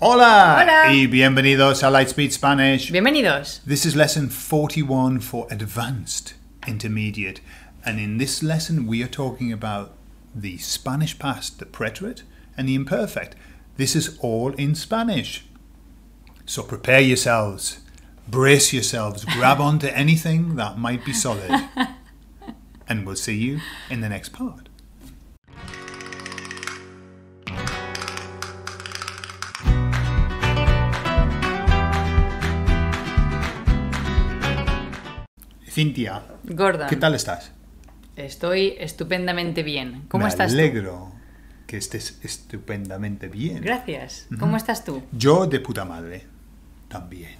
Hola. Hola. Y bienvenidos a Lightspeed Spanish. Bienvenidos. This is lesson 41 for advanced intermediate. And in this lesson, we are talking about the Spanish past, the preterite, and the imperfect. This is all in Spanish. So prepare yourselves, brace yourselves, grab onto anything that might be solid. and we'll see you in the next part. Cintia. Gorda. ¿Qué tal estás? Estoy estupendamente bien. ¿Cómo Me alegro que estés estupendamente bien. Gracias. ¿Cómo estás tú? Yo de puta madre. También.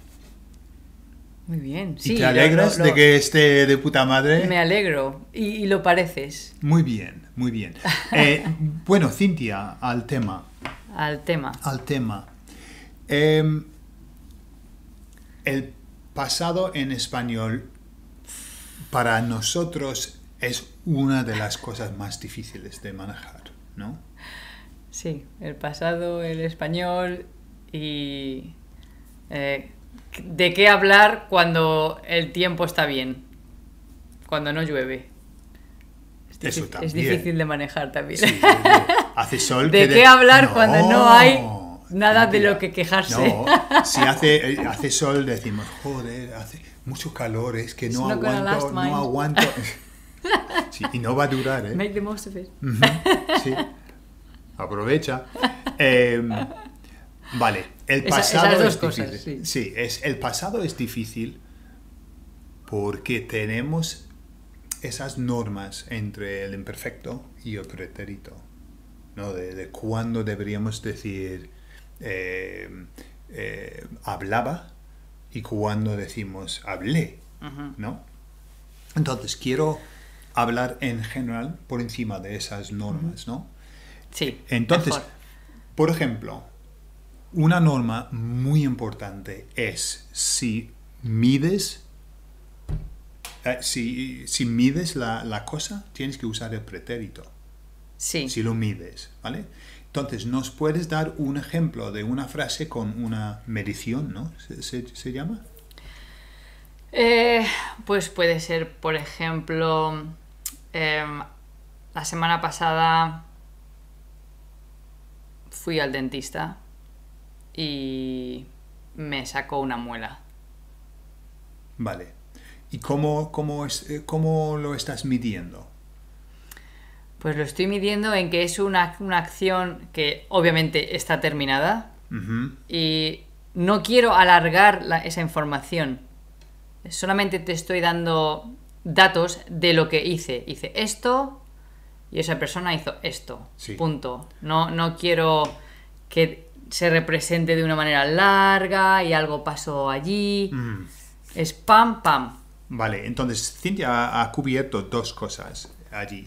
Muy bien. ¿Y te alegras de que esté de puta madre? Me alegro. Y, lo pareces. Muy bien, muy bien. Eh, bueno, Cintia, al tema. Al tema. Al tema. Em, el pasado en español para nosotros es una de las cosas más difíciles de manejar, ¿no? Sí, el pasado, el español y eh, de qué hablar cuando el tiempo está bien, cuando no llueve. Es, difícil, es difícil de manejar también. hace sol. ¿De qué hablar cuando no hay nada de lo que quejarse? No, si hace, eh, hace sol decimos, joder, hace mucho calor, es que no aguanto, no aguanto. y no va a durar, ¿eh? Make the most of it. sí. Aprovecha. Em, vale, el pasado es difícil. sí. es, el pasado es difícil porque tenemos esas normas entre el imperfecto y el pretérito, ¿no? De, cuándo deberíamos decir eh, eh, hablaba y cuando decimos hablé, ¿no? Entonces, quiero hablar en general por encima de esas normas, ¿no? Sí. Entonces, por ejemplo, una norma muy importante es si mides, eh, si, si, mides la, la, cosa, tienes que usar el pretérito. Sí. Si lo mides, ¿vale? Entonces, ¿nos puedes dar un ejemplo de una frase con una medición, ¿no? ¿Se, llama? Eh, pues puede ser, por ejemplo, em, la semana pasada fui al dentista y me sacó una muela. Vale. ¿Y cómo, es, eh, cómo lo estás midiendo? Pues lo estoy midiendo en que es una, acción que obviamente está terminada y no quiero alargar esa información. Solamente te estoy dando datos de lo que hice. Hice esto y esa persona hizo esto. Punto. No, no quiero que se represente de una manera larga y algo pasó allí. Mm. Es pam, pam. Vale, entonces Cintia ha cubierto dos cosas allí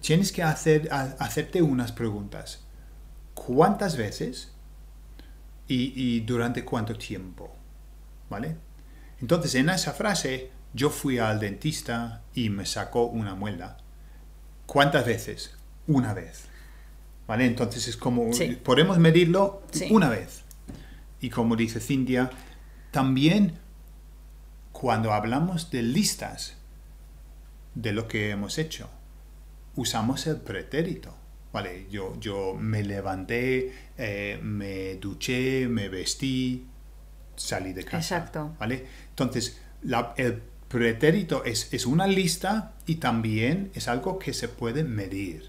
tienes que hacer, hacerte unas preguntas. ¿Cuántas veces? Y, durante cuánto tiempo. ¿Vale? Entonces, en esa frase, yo fui al dentista y me sacó una muela. ¿Cuántas veces? Una vez. ¿Vale? Entonces es como, podemos medirlo una vez. Y como dice Cintia, también cuando hablamos de listas de lo que hemos hecho, usamos el pretérito. Vale, yo, yo me levanté, eh, me duché, me vestí, salí de casa. Exacto. ¿Vale? Entonces, el pretérito es, una lista y también es algo que se puede medir.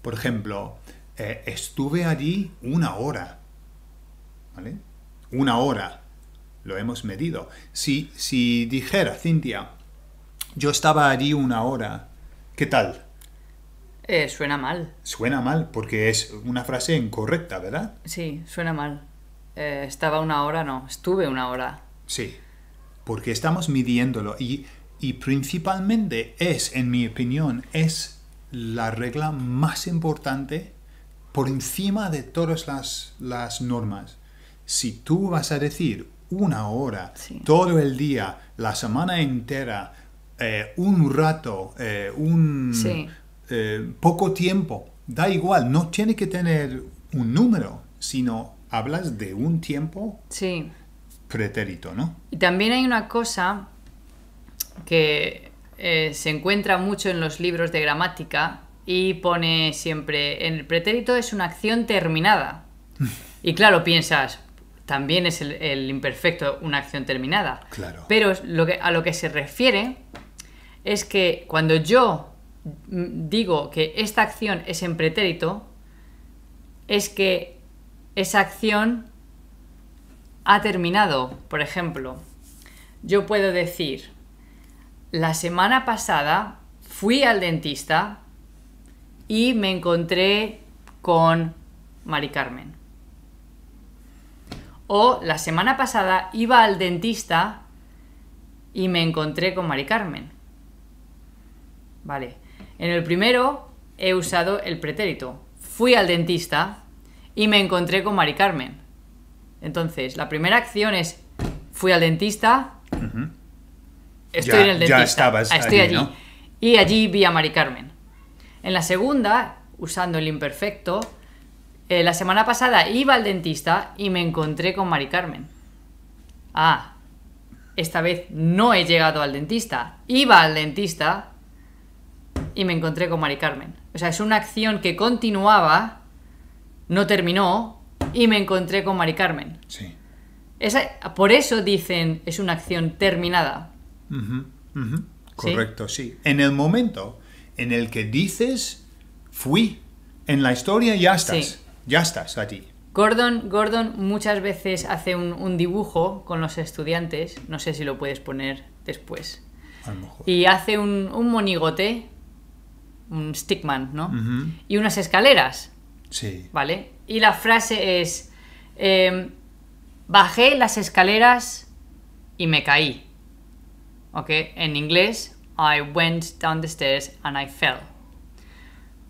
Por ejemplo, eh, estuve allí una hora. ¿Vale? Una hora. Lo hemos medido. Si, si dijera, Cintia, yo estaba allí una hora, ¿qué tal? Eh, suena mal. Suena mal, porque es una frase incorrecta, ¿verdad? Sí, suena mal. Eh, estaba una hora, no, estuve una hora. Sí, porque estamos midiéndolo y, y principalmente es, en mi opinión, es la regla más importante por encima de todas las, normas. Si tú vas a decir una hora, todo el día, la semana entera, eh, un rato, un, eh, poco tiempo, da igual, no tiene que tener un número, sino hablas de un tiempo sí. pretérito, ¿no? Y también hay una cosa que eh, se encuentra mucho en los libros de gramática y pone siempre, en el pretérito es una acción terminada. y claro, piensas, también es el, imperfecto una acción terminada. Claro. Pero a lo que se refiere es que cuando yo digo que esta acción es en pretérito, es que esa acción ha terminado. Por ejemplo, yo puedo decir, la semana pasada fui al dentista y me encontré con Mari Carmen. O la semana pasada iba al dentista y me encontré con Mari Carmen. Vale. En el primero he usado el pretérito. Fui al dentista y me encontré con Mari Carmen. Entonces, la primera acción es fui al dentista. Estoy en el dentista. Ya estabas ah, estoy allí. Y allí vi a Mari Carmen. En la segunda, usando el imperfecto, eh, la semana pasada iba al dentista y me encontré con Mari Carmen. Ah, esta vez no he llegado al dentista. Iba al dentista y me encontré con Mari Carmen. O sea, es una acción que continuaba, no terminó, y me encontré con Mari Carmen. Sí. por eso dicen es una acción terminada. Correcto, ¿Sí? En el momento en el que dices fui, en la historia ya estás. Ya estás a ti. Gordon, Gordon muchas veces hace un, dibujo con los estudiantes, no sé si lo puedes poner después. A lo mejor. Y hace un monigote un stickman, ¿no? Y unas escaleras. Sí. ¿Vale? Y la frase es, em, bajé las escaleras y me caí. ¿Ok? En inglés, I went down the stairs and I fell.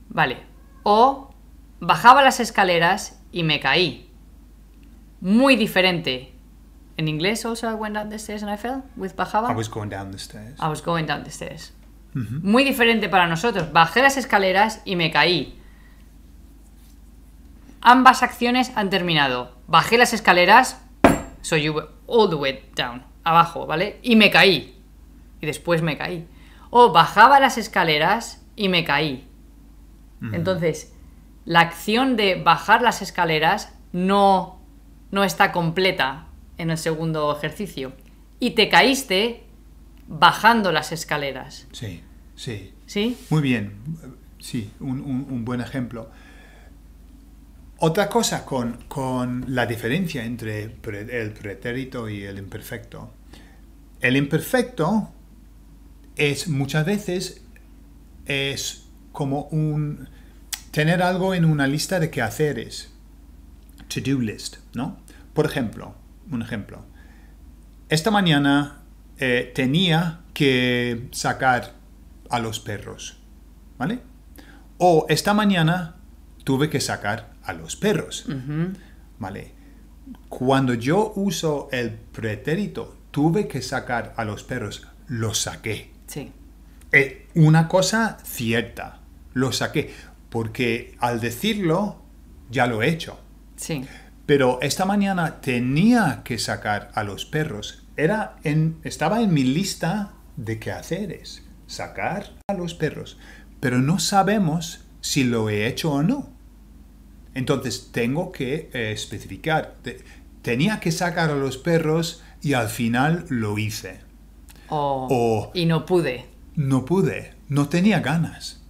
Vale. O bajaba las escaleras y me caí. Muy diferente. En inglés, also I went down the stairs and I fell. With bajaba. I was going down the stairs. I was going down the stairs muy diferente para nosotros. Bajé las escaleras y me caí. Ambas acciones han terminado. Bajé las escaleras, so you all the way down, abajo, ¿vale? Y me caí. Y después me caí. O bajaba las escaleras y me caí. Entonces, la acción de bajar las escaleras no, no está completa en el segundo ejercicio. Y te caíste bajando las escaleras. Sí, sí. ¿Sí? Muy bien, sí, un, buen ejemplo. Otra cosa con, la diferencia entre el pretérito y el imperfecto. El imperfecto es muchas veces es como un tener algo en una lista de quehaceres, to-do list, ¿no? Por ejemplo, un ejemplo. Esta mañana eh, tenía que sacar a los perros, ¿vale? O esta mañana tuve que sacar a los perros, ¿vale? Cuando yo uso el pretérito, tuve que sacar a los perros, los saqué. Sí. Eh, una cosa cierta, lo saqué, porque al decirlo, ya lo he hecho. Sí. Pero esta mañana tenía que sacar a los perros, estaba en mi lista de quehaceres, sacar a los perros, pero no sabemos si lo he hecho o no. Entonces tengo que eh, especificar. tenía que sacar a los perros y al final lo hice. Oh, y no pude. No pude, no tenía ganas.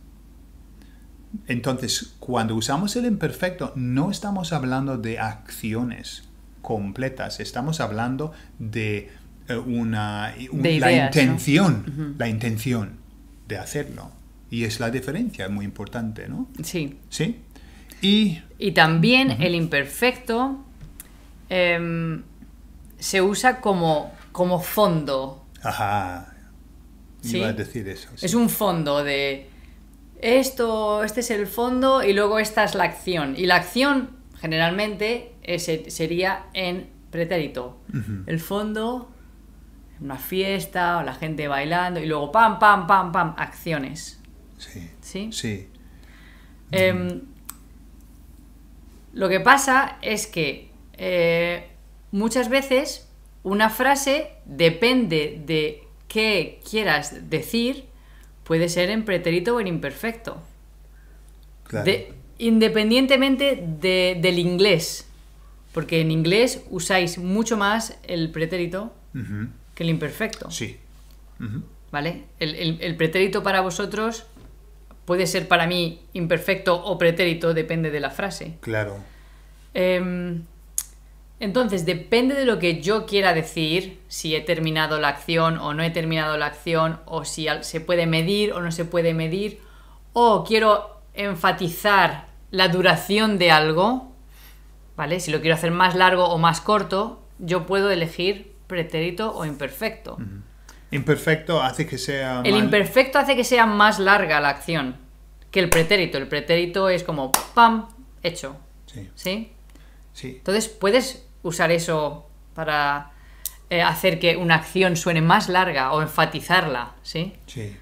Entonces, cuando usamos el imperfecto, no estamos hablando de acciones, completas. Estamos hablando de eh, una, intención, la intención de hacerlo. Y es la diferencia es muy importante, ¿no? Sí. Sí. Y, también el imperfecto em, se usa como, como fondo. Ajá. Iba a decir eso. Es un fondo de esto, este es el fondo y luego esta es la acción. Y la acción generalmente ese eh, sería en pretérito. El fondo, una fiesta, o la gente bailando, y luego pam, pam, pam, pam, acciones. Sí. Sí. Em, lo que pasa es que eh, muchas veces una frase depende de qué quieras decir, puede ser en pretérito o en imperfecto. Claro. Independientemente del inglés, porque en inglés usáis mucho más el pretérito que el imperfecto. Sí. ¿Vale? El, pretérito para vosotros puede ser para mí imperfecto o pretérito, depende de la frase. Claro. Em, entonces, depende de lo que yo quiera decir, si he terminado la acción o no he terminado la acción, o si se puede medir o no se puede medir, o quiero enfatizar la duración de algo, ¿vale? Si lo quiero hacer más largo o más corto, yo puedo elegir pretérito o imperfecto. Imperfecto hace que sea... El imperfecto hace que sea más larga la acción que el pretérito. El pretérito es como, ¡pam!, hecho. Sí. ¿Sí? Entonces, puedes usar eso para eh, hacer que una acción suene más larga o enfatizarla, ¿sí? Sí.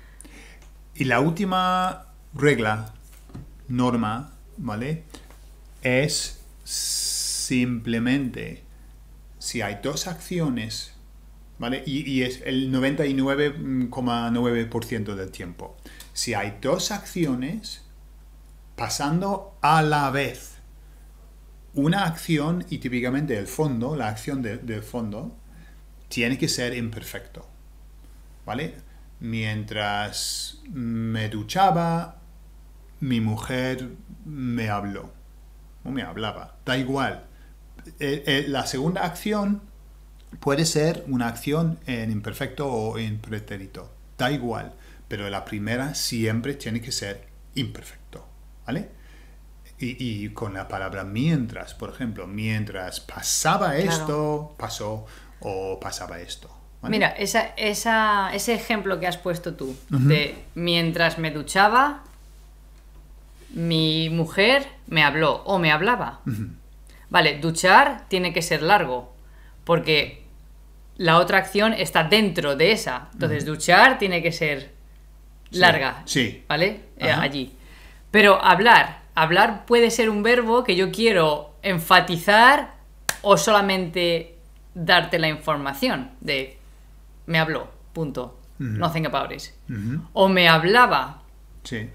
Y la última regla norma, ¿vale? Es simplemente si hay dos acciones, ¿vale? Y, es el 99,9% mm, del tiempo. Si hay dos acciones pasando a la vez, una acción y típicamente el fondo, la acción del fondo, tiene que ser imperfecto, ¿vale? Mientras me duchaba mi mujer me habló, o me hablaba, da igual. Eh, eh, la segunda acción puede ser una acción en imperfecto o en pretérito, da igual, pero la primera siempre tiene que ser imperfecto, ¿vale? Y, con la palabra mientras, por ejemplo, mientras pasaba esto, pasó, o pasaba esto. Mira, esa, ese ejemplo que has puesto tú, de mientras me duchaba, mi mujer me habló o me hablaba. Vale, duchar tiene que ser largo, porque la otra acción está dentro de esa. Entonces, duchar tiene que ser larga. Sí. ¿Vale? Eh, allí. Pero hablar. Hablar puede ser un verbo que yo quiero enfatizar o solamente darte la información de me habló, punto. No tenga Nothing O me hablaba. Sí.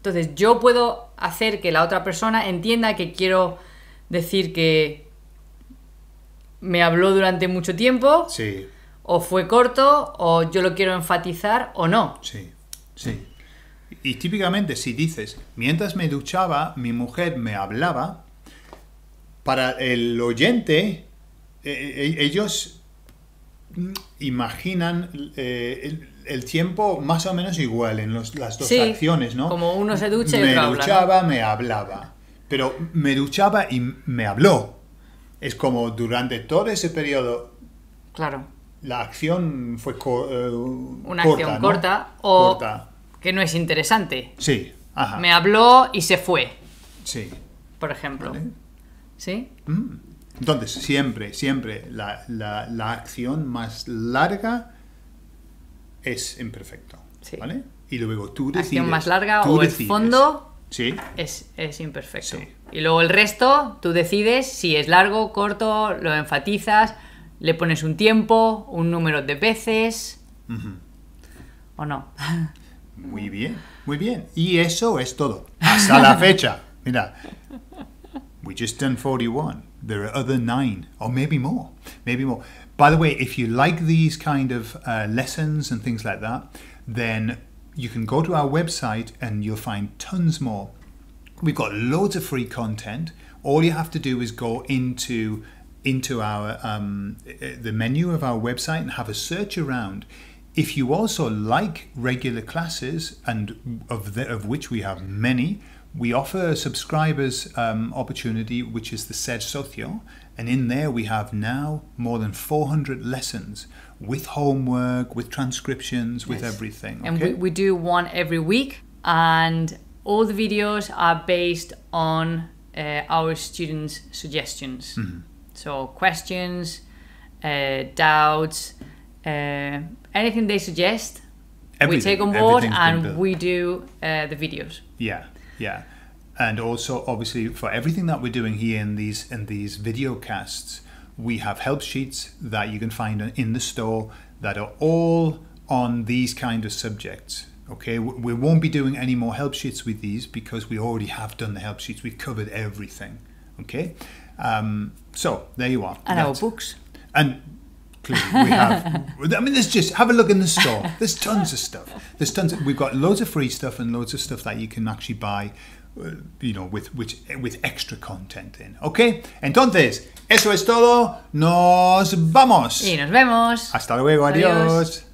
Entonces yo puedo hacer que la otra persona entienda que quiero decir que me habló durante mucho tiempo. O fue corto, o yo lo quiero enfatizar, o no. Sí, sí. Y típicamente si dices, mientras me duchaba, mi mujer me hablaba, para el oyente, eh, eh, ellos mm, imaginan eh, el tiempo más o menos igual en las dos acciones, ¿no? Como uno se ducha y Me duchaba, me hablaba. Pero me duchaba y me habló. Es como durante todo ese periodo. Claro. La acción fue eh, una acción corta o que no es interesante. Sí. Me habló y se fue. Sí. Por ejemplo. ¿Sí? Mm. Entonces, siempre, siempre la acción más larga es imperfecto. ¿Vale? Y luego tú decides. Acción más larga o el fondo sí. es, imperfecto. Y luego el resto, tú decides si es largo, corto, lo enfatizas, le pones un tiempo, un número de veces. ¿O no? Muy bien, muy bien. Y eso es todo. Hasta la fecha. Mira, we just done 41 there are other nine or maybe more maybe more by the way if you like these kind of uh, lessons and things like that then you can go to our website and you'll find tons more we've got loads of free content all you have to do is go into into our um, uh, the menu of our website and have a search around if you also like regular classes and of the, of which we have many we offer subscribers um, opportunity which is the said Socio and in there we have now more than 400 lessons with homework, with transcriptions, yes. with everything. Okay? And we, we do one every week and all the videos are based on uh, our students' suggestions. Mm-hmm. So questions, uh, doubts, uh, anything they suggest, everything. we take on board and we do uh, the videos. Yeah. Yeah, and also obviously for everything that we're doing here in these in these video casts, we have help sheets that you can find in the store that are all on these kind of subjects. Okay, we won't be doing any more help sheets with these because we already have done the help sheets. We've covered everything. Okay, um, so there you are. And That's, our books. And clearly we have. I mean, there's just have a look in the store. There's tons of stuff. There's tons. Of, we've got loads of free stuff and loads of stuff that you can actually buy. Uh, you know, with which with extra content in. Okay. Entonces, eso es todo. Nos vamos. Y nos vemos. Hasta luego. adiós. adiós.